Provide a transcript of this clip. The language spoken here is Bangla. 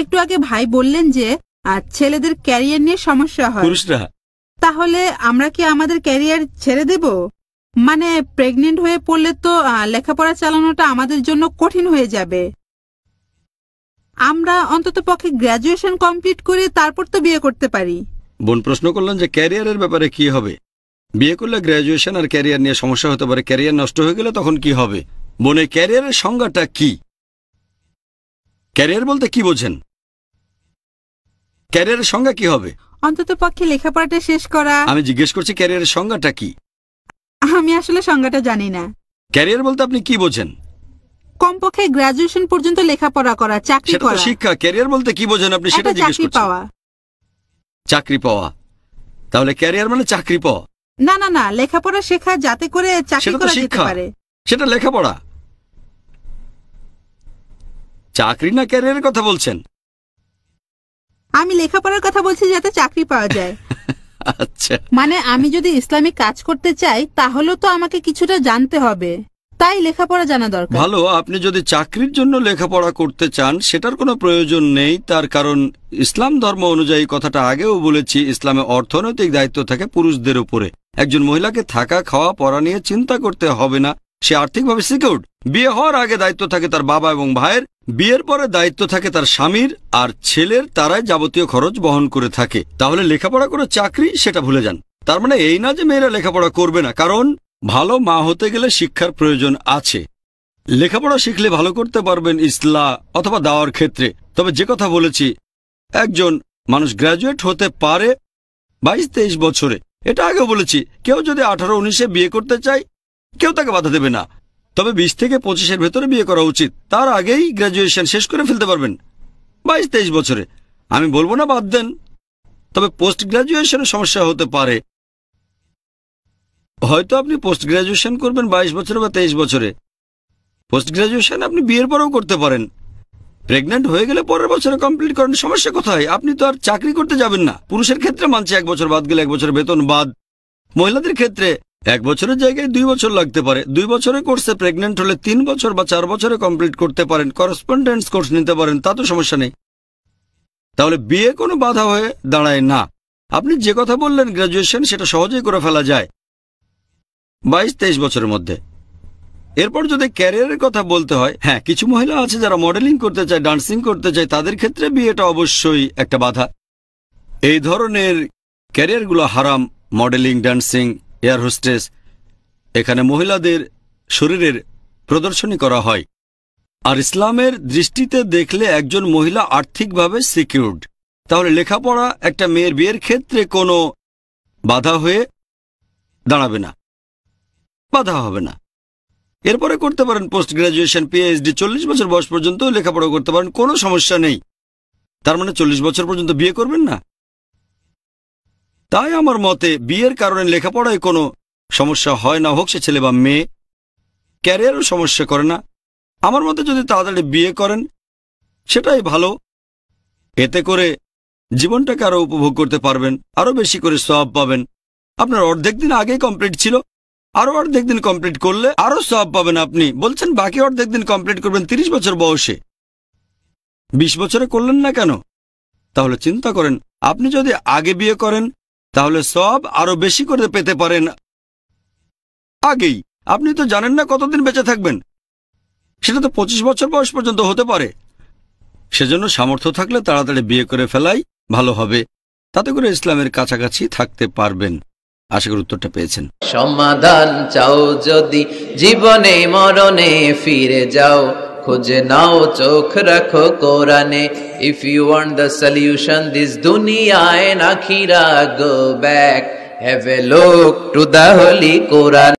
একটু আগে ভাই বললেন যে ছেলেদের ক্যারিয়ার নিয়ে সমস্যা হয় পুরুষরা তাহলে আমরা কি আমাদের ক্যারিয়ার ছেড়ে দেব মানে প্রেগনেন্ট হয়ে পড়লে তো আহ, লেখাপড়া চালানোটা আমাদের জন্য কঠিন হয়ে যাবে আমরা অন্তত পক্ষে গ্রাজুয়েশন কমপ্লিট করে তারপর তো বিয়ে করতে পারি বোন প্রশ্ন করলেন যে ক্যারিয়ারের ব্যাপারে কি হবে বিয়ে করলে গ্র্যাজুয়েশন আর ক্যারিয়ার নিয়ে সমস্যা হতে পারে ক্যারিয়ার নষ্ট হয়ে গেলে তখন কি হবে বোনের ক্যারিয়ারের সংজ্ঞাটা কি ক্যারিয়ার বলতে কি বোঝেন ক্যারিয়ারের সংজ্ঞা কি হবে অন্তত পক্ষে লেখাপড়াটা শেষ করা আমি জিজ্ঞেস করছি ক্যারিয়ারের সংজ্ঞাটা কি আমি আসলে সংজ্ঞাটা জানি না ক্যারিয়ার বলতে আপনি কি বোঝেন কমপক্ষে গ্রাজুয়েশন পর্যন্ত লেখাপড়া করা চাকরি সেটা করা শিক্ষা ক্যারিয়ার বলতে কি বোঝেন আপনি সেটা জিজ্ঞেস জিজ্ঞেস চাকরি পাওয়া চাকরি পাওয়া তাহলে ক্যারিয়ার মানে চাকরি পাওয়া না না না লেখাপড়া শেখা যাতে করে চাকরি করা যেতে পারে সেটা লেখাপড়া চাকরি না ক্যারিয়ারের কথা বলছেন আমি লেখাপড়ার কথা বলছি যাতে চাকরি পাওয়া যায় আচ্ছা মানে আমি যদি ইসলামিক কাজ করতে চাই তাহলে তো আমাকে কিছুটা জানতে হবে তাই লেখাপড়া জানা দরকার ভালো আপনি যদি চাকরির জন্য লেখাপড়া করতে চান সেটার কোনো প্রয়োজন নেই তার কারণ ইসলাম ধর্ম অনুযায়ী কথাটা আগেও বলেছি ইসলামে অর্থনৈতিক দায়িত্ব থাকে পুরুষদের উপরে একজন মহিলাকে থাকা খাওয়া পড়া নিয়ে চিন্তা করতে হবে না সে আর্থিকভাবে সিকিউর বিয়ে হওয়ার আগে দায়িত্ব থাকে তার বাবা এবং ভাইয়ের বিয়ের পরে দায়িত্ব থাকে তার স্বামীর আর ছেলের তারাই যাবতীয় খরচ বহন করে থাকে তাহলে লেখাপড়া করে চাকরি সেটা ভুলে যান তার মানে এই না যে মেয়েরা লেখাপড়া করবে না কারণ ভালো মা হতে গেলে শিক্ষার প্রয়োজন আছে লেখাপড়া শিখলে ভালো করতে পারবেন ইসলা অথবা দাওয়ার ক্ষেত্রে তবে যে কথা বলেছি একজন মানুষ গ্র্যাজুয়েট হতে পারে বাইশ তেইশ বছরে এটা আগে বলেছি কেউ যদি আঠারো উনিশে বিয়ে করতে চায় কেউ তাকে বাধা দেবে না তবে বিশ থেকে পঁচিশের ভেতরে বিয়ে করা উচিত তার আগেই গ্রাজুয়েশন শেষ করে ফেলতে পারবেন বাইশ তেইশ বছরে আমি বলবো না বাদ দেন তবে পোস্ট গ্রাজুয়েশনের সমস্যা হতে পারে হয়তো আপনি পোস্ট গ্রাজুয়েশন করবেন বাইশ বছরে বা তেইশ বছরে পোস্ট গ্রাজুয়েশন আপনি বিয়ের পরেও করতে পারেন প্রেগনেন্ট হয়ে গেলে পরের বছরে কমপ্লিট করেন সমস্যা কোথায় আপনি তো আর চাকরি করতে যাবেন না পুরুষের ক্ষেত্রে মানছে এক বছর বাদ গেলে এক বছর বেতন বাদ মহিলাদের ক্ষেত্রে এক বছরের জায়গায় দুই বছর লাগতে পারে দুই বছরে কোর্সে প্রেগনেন্ট হলে তিন বছর বা চার বছরে কমপ্লিট করতে পারেন করসপন্ডেন্স কোর্স নিতে পারেন তা তো সমস্যা নেই তাহলে বিয়ে কোনো বাধা হয়ে দাঁড়ায় না আপনি যে কথা বললেন গ্রাজুয়েশন সেটা সহজেই করে ফেলা যায় বাইশ তেইশ বছরের মধ্যে এরপর যদি ক্যারিয়ারের কথা বলতে হয় হ্যাঁ কিছু মহিলা আছে যারা মডেলিং করতে চায় ডান্সিং করতে চায় তাদের ক্ষেত্রে বিয়েটা অবশ্যই একটা বাধা এই ধরনের ক্যারিয়ারগুলো হারাম মডেলিং ডান্সিং এয়ার হোস্টেস এখানে মহিলাদের শরীরের প্রদর্শনী করা হয় আর ইসলামের দৃষ্টিতে দেখলে একজন মহিলা আর্থিকভাবে সিকিউরড তাহলে লেখাপড়া একটা মেয়ের বিয়ের ক্ষেত্রে কোনো বাধা হয়ে দাঁড়াবে না বাধা হবে না এরপরে করতে পারেন পোস্ট গ্রাজুয়েশন পিএইচডি চল্লিশ বছর বয়স পর্যন্ত লেখাপড়া করতে পারেন কোনো সমস্যা নেই তার মানে চল্লিশ বছর পর্যন্ত বিয়ে করবেন না তাই আমার মতে বিয়ের কারণে লেখাপড়ায় কোনো সমস্যা হয় না হোক সে ছেলে বা মেয়ে ক্যারিয়ারও সমস্যা করে না আমার মতে যদি তাড়াতাড়ি বিয়ে করেন সেটাই ভালো এতে করে জীবনটাকে আরও উপভোগ করতে পারবেন আরও বেশি করে সব পাবেন আপনার অর্ধেক দিন আগেই কমপ্লিট ছিল আরও অর্ধেক দিন কমপ্লিট করলে আরও সব পাবেন আপনি বলছেন বাকি অর্ধেক দিন কমপ্লিট করবেন তিরিশ বছর বয়সে ২০ বছরে করলেন না কেন তাহলে চিন্তা করেন আপনি যদি আগে বিয়ে করেন তাহলে সব আরো বেশি করে পেতে পারেন আগেই আপনি তো জানেন না কতদিন বেঁচে থাকবেন সেটা তো পঁচিশ বছর বয়স পর্যন্ত হতে পারে সেজন্য সামর্থ্য থাকলে তাড়াতাড়ি বিয়ে করে ফেলাই ভালো হবে তাতে করে ইসলামের কাছাকাছি থাকতে পারবেন আশা করি উত্তরটা পেয়েছেন সমাধান চাও যদি জীবনে মরণে ফিরে যাও খুঁজে নাও চোখ রাখো কোরআনে if you want the solution this দুনিয়ায় নাখিরা গো ব্যাক হ্যাভ এ লোক টু দ্য হোলি কোরআন